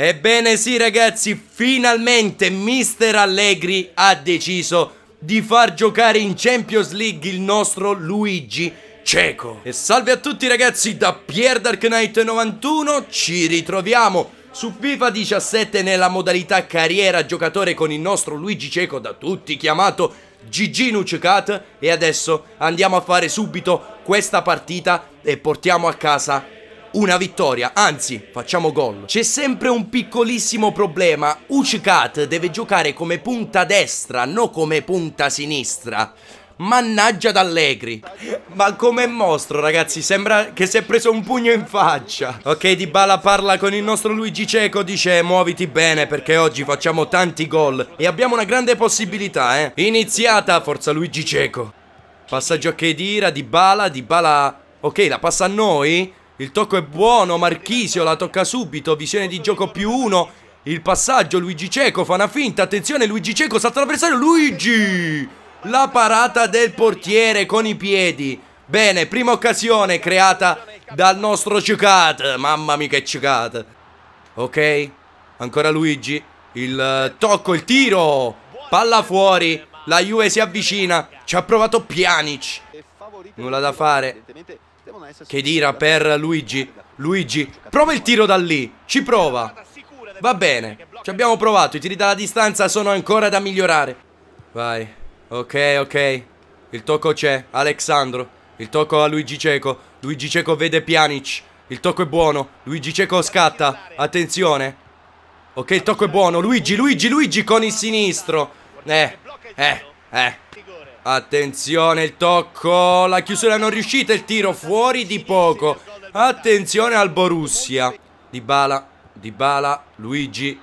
Ebbene sì ragazzi, finalmente Mister Allegri ha deciso di far giocare in Champions League il nostro Luigi Cieco. E salve a tutti ragazzi da Pier Dark Knight 91, ci ritroviamo su FIFA 17 nella modalità carriera giocatore con il nostro Luigi Cieco da tutti chiamato GG Nuccicat e adesso andiamo a fare subito questa partita e portiamo a casa una vittoria, anzi facciamo gol. C'è sempre un piccolissimo problema, Ucicat deve giocare come punta destra, non come punta sinistra. Mannaggia d'Allegri Ma come mostro ragazzi Sembra che si è preso un pugno in faccia Ok Dybala parla con il nostro Luigi Cieco Dice muoviti bene perché oggi facciamo tanti gol E abbiamo una grande possibilità eh Iniziata Forza Luigi Cieco Passaggio a Kedira Dybala Dybala Ok la passa a noi il tocco è buono, Marchisio la tocca subito, visione di gioco più uno. Il passaggio, Luigi Cieco fa una finta, attenzione Luigi Cieco salta l'avversario, Luigi! La parata del portiere con i piedi. Bene, prima occasione creata dal nostro Ciucat. Mamma mia che Ciucat. Ok, ancora Luigi. Il eh, tocco, il tiro. Palla fuori. La Juve si avvicina. Ci ha provato Pjanic. Nulla da fare. Che Chedira per Luigi. Luigi, prova il tiro da lì. Ci prova. Va bene. Ci abbiamo provato. I tiri dalla distanza sono ancora da migliorare. Vai. Ok, ok. Il tocco c'è. Alexandro. Il tocco a Luigi Cieco. Luigi Cieco vede Pjanic. Il tocco è buono. Luigi Cieco scatta. Attenzione. Ok, il tocco è buono. Luigi, Luigi, Luigi con il sinistro. Eh, eh, eh. Attenzione il tocco, la chiusura non riuscita, il tiro fuori di poco. Attenzione al Borussia. Di Bala, Di Bala, Luigi,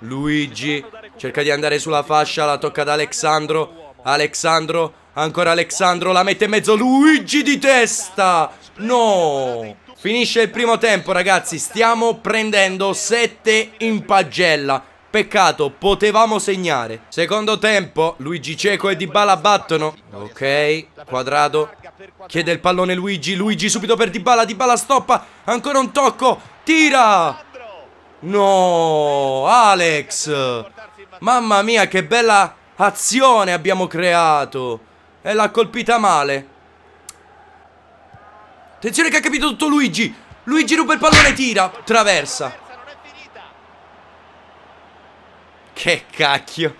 Luigi. Cerca di andare sulla fascia, la tocca ad Alessandro. Alexandro, ancora Alessandro, la mette in mezzo Luigi di testa. No! Finisce il primo tempo ragazzi, stiamo prendendo 7 in pagella. Peccato, potevamo segnare. Secondo tempo, Luigi Cieco e Dybala battono. Ok, quadrato. Chiede il pallone Luigi, Luigi subito per Dybala, Dybala stoppa. Ancora un tocco, tira! No, Alex! Mamma mia, che bella azione abbiamo creato. E l'ha colpita male. Attenzione che ha capito tutto Luigi. Luigi ruba il pallone e tira. Traversa. Che cacchio.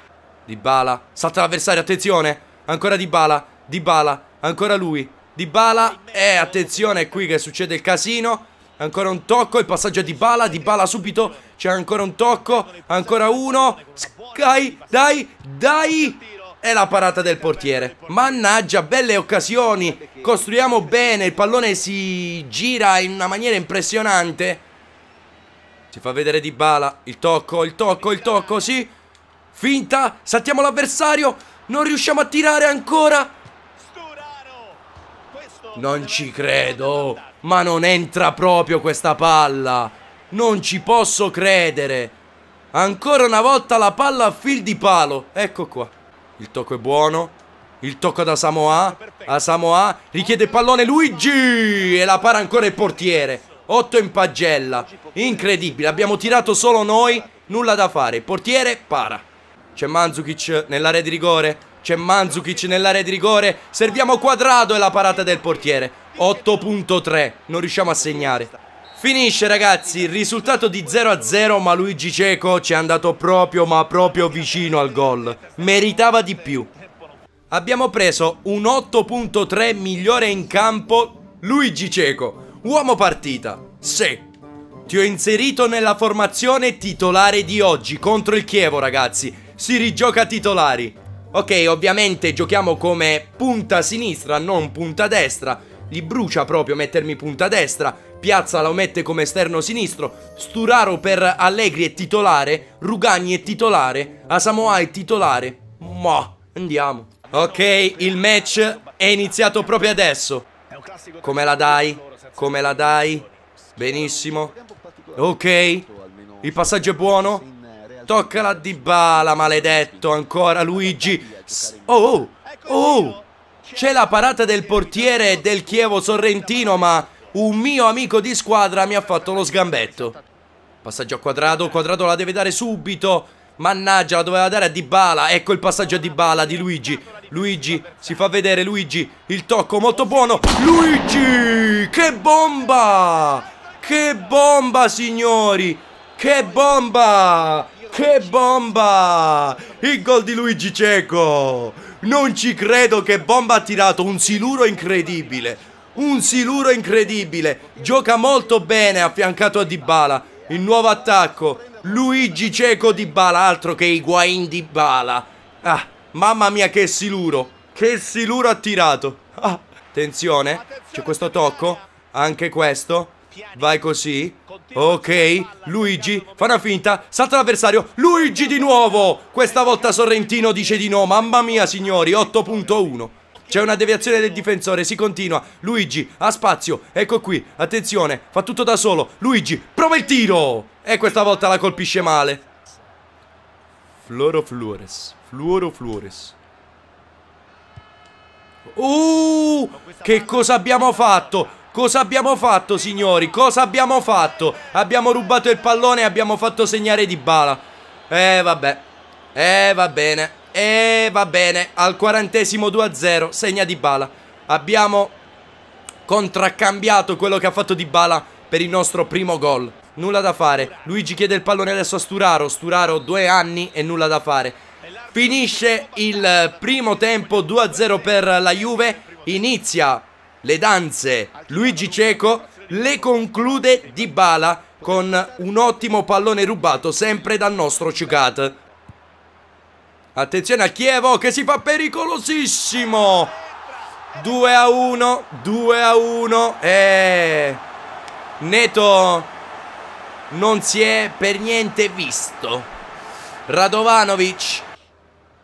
Di Bala. Salta l'avversario, attenzione. Ancora Di Bala. Di Bala. Ancora lui. Di Bala. Eh, attenzione, è qui che succede il casino. Ancora un tocco, il passaggio di Bala, di Bala subito, c'è ancora un tocco, ancora uno, Sky, dai, dai, e la parata del portiere. Mannaggia, belle occasioni, costruiamo bene, il pallone si gira in una maniera impressionante. Si fa vedere di bala. Il tocco, il tocco, il tocco, sì. Finta, saltiamo l'avversario. Non riusciamo a tirare ancora. Non ci credo. Ma non entra proprio questa palla. Non ci posso credere. Ancora una volta la palla a fil di palo. Ecco qua. Il tocco è buono. Il tocco da Samoa. A Samoa richiede il pallone Luigi. E la para ancora il portiere. 8 in pagella. Incredibile, abbiamo tirato solo noi, nulla da fare. portiere para. C'è Manzukic nell'area di rigore. C'è Manzukic nell'area di rigore. Serviamo quadrato e la parata del portiere. 8.3. Non riusciamo a segnare. Finisce ragazzi, risultato di 0-0 ma Luigi Cieco ci è andato proprio ma proprio vicino al gol. Meritava di più. Abbiamo preso un 8.3 migliore in campo Luigi Cieco. Uomo partita. se Ti ho inserito nella formazione titolare di oggi contro il Chievo, ragazzi. Si rigioca titolari. Ok, ovviamente giochiamo come punta sinistra, non punta destra. Gli brucia proprio mettermi punta destra. Piazza la mette come esterno sinistro. Sturaro per Allegri è titolare. Rugagni è titolare. Asamoa è titolare. Ma, andiamo. Ok, il match è iniziato proprio adesso. Come la dai? Come la dai? Benissimo. Ok. Il passaggio è buono. Toccala di bala maledetto. Ancora Luigi. Oh, oh, oh, oh. C'è la parata del portiere del Chievo Sorrentino, ma un mio amico di squadra mi ha fatto lo sgambetto. Passaggio a Quadrado, Quadrado la deve dare subito. Mannaggia, la doveva dare a Dybala. Ecco il passaggio a Dybala di Luigi. Luigi, si fa vedere Luigi. Il tocco molto buono. Luigi! Che bomba! Che bomba, signori! Che bomba! Che bomba! Il gol di Luigi Cieco! Non ci credo che bomba ha tirato un siluro incredibile. Un siluro incredibile. Gioca molto bene affiancato a Dybala. Il nuovo attacco. Luigi cieco di bala, altro che Higuain di bala. Ah, mamma mia che siluro. Che siluro ha tirato. Ah, attenzione, c'è questo tocco. Anche questo. Vai così. Ok, Luigi fa una finta, salta l'avversario. Luigi di nuovo. Questa volta Sorrentino dice di no. Mamma mia, signori, 8.1. C'è una deviazione del difensore, si continua. Luigi ha spazio, ecco qui, attenzione, fa tutto da solo. Luigi, prova il tiro! E questa volta la colpisce male. Floro Flores, Fluoro Flores. Uh, che cosa abbiamo fatto? Cosa abbiamo fatto, signori? Cosa abbiamo fatto? Abbiamo rubato il pallone e abbiamo fatto segnare di bala. Eh, vabbè. Eh, va bene. E va bene, al quarantesimo 2-0, segna di bala. Abbiamo contraccambiato quello che ha fatto di bala per il nostro primo gol. Nulla da fare. Luigi chiede il pallone adesso a Sturaro. Sturaro due anni e nulla da fare. Finisce il primo tempo 2-0 per la Juve. Inizia le danze Luigi Cieco. Le conclude di bala con un ottimo pallone rubato sempre dal nostro Ciucat. Attenzione a Chievo che si fa pericolosissimo. 2 a 1, 2 a 1. Eh, Neto non si è per niente visto. Radovanovic.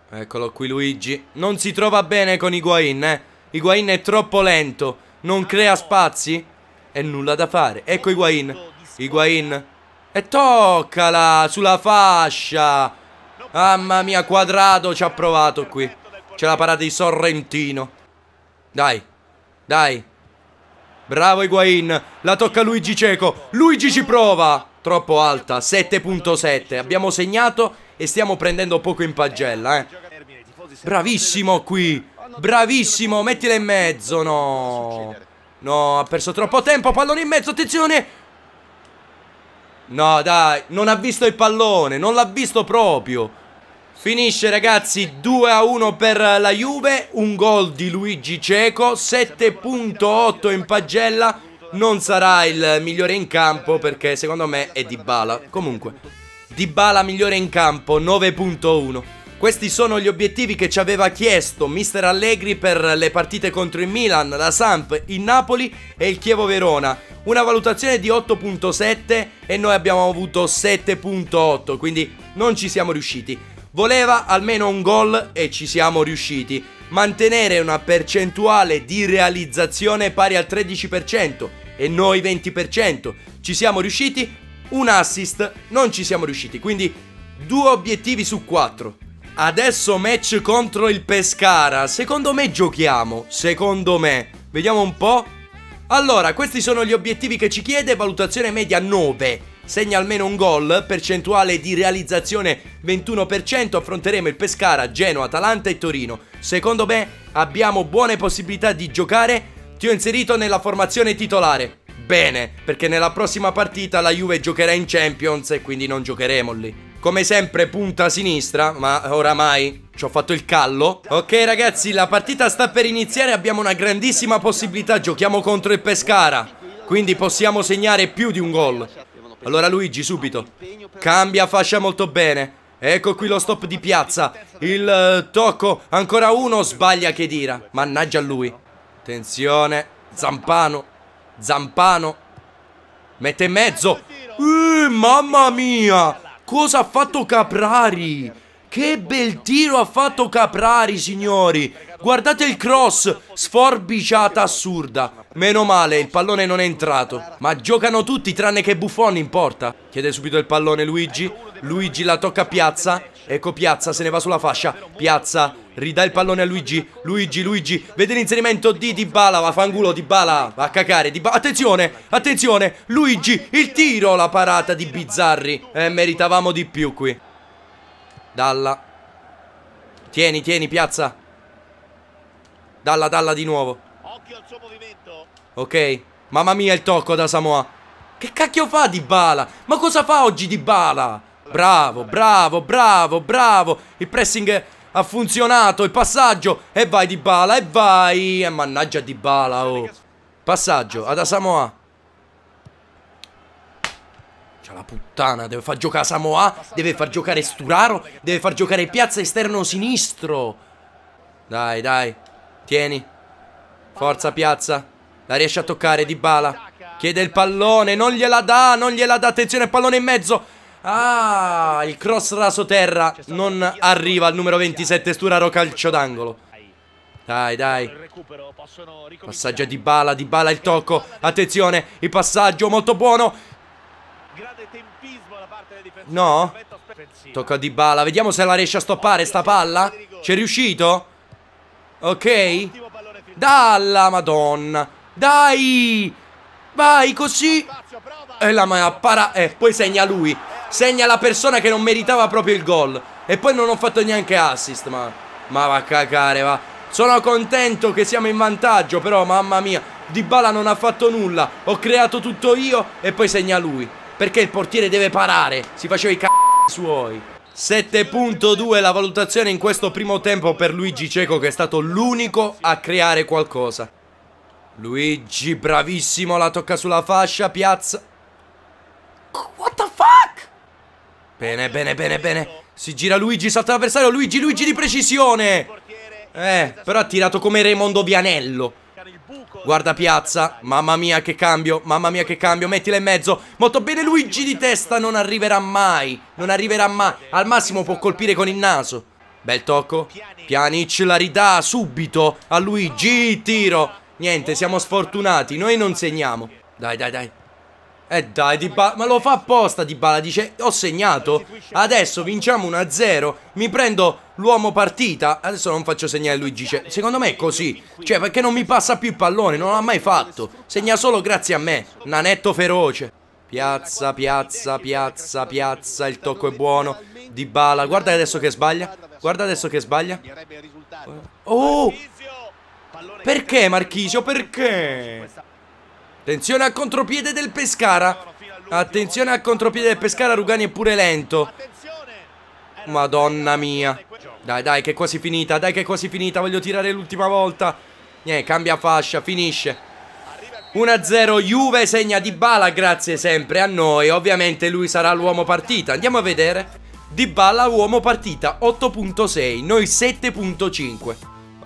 Eccolo qui Luigi. Non si trova bene con Iguain. Eh. Higuain è troppo lento. Non crea spazi. E nulla da fare. Ecco Iguain. Iguain. E toccala sulla fascia. Mamma mia, quadrato ci ha provato qui. C'è la parata di Sorrentino. Dai, dai. Bravo Higuain. La tocca a Luigi Cieco. Luigi ci prova. Troppo alta, 7.7. Abbiamo segnato e stiamo prendendo poco in pagella, eh. Bravissimo qui. Bravissimo, mettila in mezzo, no. No, ha perso troppo tempo, pallone in mezzo, attenzione. No, dai, non ha visto il pallone, non l'ha visto proprio. Finisce ragazzi 2 a 1 per la Juve, un gol di Luigi Cieco, 7.8 in pagella, non sarà il migliore in campo perché secondo me è Di Bala. Comunque, Di Bala migliore in campo, 9.1. Questi sono gli obiettivi che ci aveva chiesto Mister Allegri per le partite contro il Milan, la Samp, il Napoli e il Chievo Verona. Una valutazione di 8.7 e noi abbiamo avuto 7.8, quindi non ci siamo riusciti. Voleva almeno un gol e ci siamo riusciti. Mantenere una percentuale di realizzazione pari al 13% e noi 20%. Ci siamo riusciti, un assist non ci siamo riusciti, quindi due obiettivi su quattro. Adesso match contro il Pescara. Secondo me giochiamo, secondo me. Vediamo un po'. Allora, questi sono gli obiettivi che ci chiede, valutazione media 9 segna almeno un gol, percentuale di realizzazione 21%, affronteremo il Pescara, Genoa, Atalanta e Torino. Secondo me abbiamo buone possibilità di giocare, ti ho inserito nella formazione titolare. Bene, perché nella prossima partita la Juve giocherà in Champions e quindi non giocheremo lì. Come sempre punta a sinistra, ma oramai ci ho fatto il callo. Ok ragazzi, la partita sta per iniziare, abbiamo una grandissima possibilità, giochiamo contro il Pescara. Quindi possiamo segnare più di un gol. Allora Luigi, subito. Cambia fascia molto bene. Ecco qui lo stop di piazza. Il eh, tocco, ancora uno, sbaglia Chedira. Mannaggia lui. Attenzione, Zampano. Zampano. Mette in mezzo. Eh, mamma mia! Cosa ha fatto Caprari? Che bel tiro ha fatto Caprari, signori! Guardate il cross, sforbiciata assurda. Meno male, il pallone non è entrato. Ma giocano tutti tranne che Buffon in porta. Chiede subito il pallone Luigi. Luigi la tocca a Piazza. Ecco Piazza, se ne va sulla fascia. Piazza ridà il pallone a Luigi. Luigi, Luigi, vede l'inserimento di Dybala, va fangulo Dybala, va a cacare. Dybala. Attenzione, attenzione, Luigi, il tiro, la parata di Bizzarri. Eh, meritavamo di più qui. Dalla. Tieni, tieni, Piazza. Dalla, dalla di nuovo. Ok. Mamma mia il tocco da Samoa. Che cacchio fa di bala? Ma cosa fa oggi di bala? Bravo, bravo, bravo, bravo. Il pressing ha funzionato. Il passaggio. E vai di bala, e vai. E eh, mannaggia di bala, oh. Passaggio ad Samoa. C'è la puttana, deve far giocare Samoa, deve far giocare Sturaro, deve far giocare Piazza esterno sinistro. Dai, dai. Tieni. Forza piazza. La riesce a toccare Di Bala. Chiede il pallone. Non gliela dà. Non gliela dà. Attenzione, pallone in mezzo. Ah, il cross raso terra. Non arriva al numero 27 Sturaro calcio d'angolo. Dai, dai. Passaggio di Bala, di Bala il tocco. Attenzione, il passaggio molto buono. No? Tocca a Di Bala, vediamo se la riesce a stoppare sta palla. C'è riuscito? Ok? Dalla madonna. Dai! Vai così. E la ma para... Eh, poi segna lui. Segna la persona che non meritava proprio il gol. E poi non ho fatto neanche assist, ma... Ma va a cacare, va. Sono contento che siamo in vantaggio, però mamma mia. Dybala non ha fatto nulla. Ho creato tutto io e poi segna lui. Perché il portiere deve parare. Si faceva i c***i suoi. 7.2 la valutazione in questo primo tempo per Luigi Cieco che è stato l'unico a creare qualcosa. Luigi bravissimo, la tocca sulla fascia, piazza. What the fuck? Bene, bene, bene, bene. Si gira Luigi, salta l'avversario, Luigi, Luigi di precisione. Eh, però ha tirato come Raimondo Vianello. Guarda piazza, mamma mia che cambio, mamma mia che cambio, mettila in mezzo Molto bene Luigi di testa, non arriverà mai, non arriverà mai Al massimo può colpire con il naso Bel tocco, Pianic la ridà subito a Luigi, tiro Niente, siamo sfortunati, noi non segniamo Dai, dai, dai eh dai, Dybala, ma lo fa apposta Dybala, dice ho segnato, adesso vinciamo 1-0, mi prendo l'uomo partita, adesso non faccio segnare Luigi, cioè, secondo me è così, cioè perché non mi passa più il pallone, non l'ha mai fatto, segna solo grazie a me, Nanetto feroce. Piazza, piazza, piazza, piazza, il tocco è buono, Dybala, guarda adesso che sbaglia, guarda adesso che sbaglia. Oh! Perché Marchisio, perché? Attenzione al contropiede del Pescara. Attenzione al contropiede del Pescara, Rugani è pure lento. Madonna mia. Dai, dai, che è quasi finita, dai che è quasi finita, voglio tirare l'ultima volta. Niente, cambia fascia, finisce. 1-0 Juve segna di Bala grazie sempre a noi Ovviamente lui sarà l'uomo partita Andiamo a vedere Di Bala uomo partita 8.6 Noi 7.5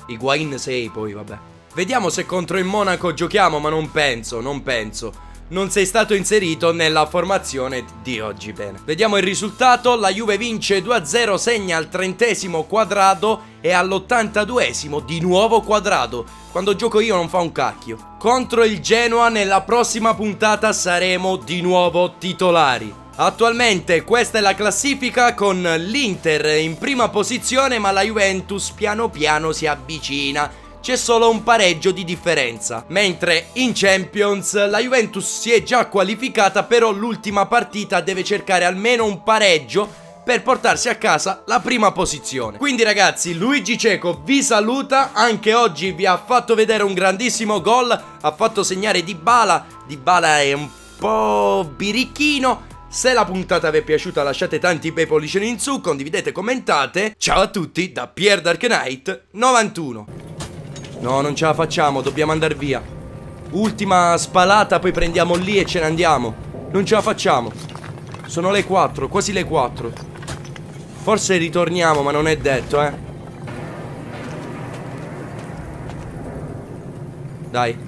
Higuain 6 poi vabbè Vediamo se contro il Monaco giochiamo, ma non penso, non penso non sei stato inserito nella formazione di oggi. Bene, vediamo il risultato: la Juve vince 2-0, segna al trentesimo quadrato e all'ottantaduesimo di nuovo quadrato. Quando gioco io non fa un cacchio. Contro il Genoa nella prossima puntata saremo di nuovo titolari. Attualmente questa è la classifica con l'Inter in prima posizione ma la Juventus piano piano si avvicina c'è solo un pareggio di differenza. Mentre in Champions la Juventus si è già qualificata, però l'ultima partita deve cercare almeno un pareggio per portarsi a casa la prima posizione. Quindi ragazzi, Luigi Cieco vi saluta, anche oggi vi ha fatto vedere un grandissimo gol, ha fatto segnare Dybala, Dybala è un po' birichino, se la puntata vi è piaciuta lasciate tanti bei pollicini in su, condividete, commentate. Ciao a tutti da Pier Dark Knight 91. No, non ce la facciamo, dobbiamo andare via. Ultima spalata, poi prendiamo lì e ce ne andiamo. Non ce la facciamo. Sono le 4, quasi le 4. Forse ritorniamo, ma non è detto, eh. Dai.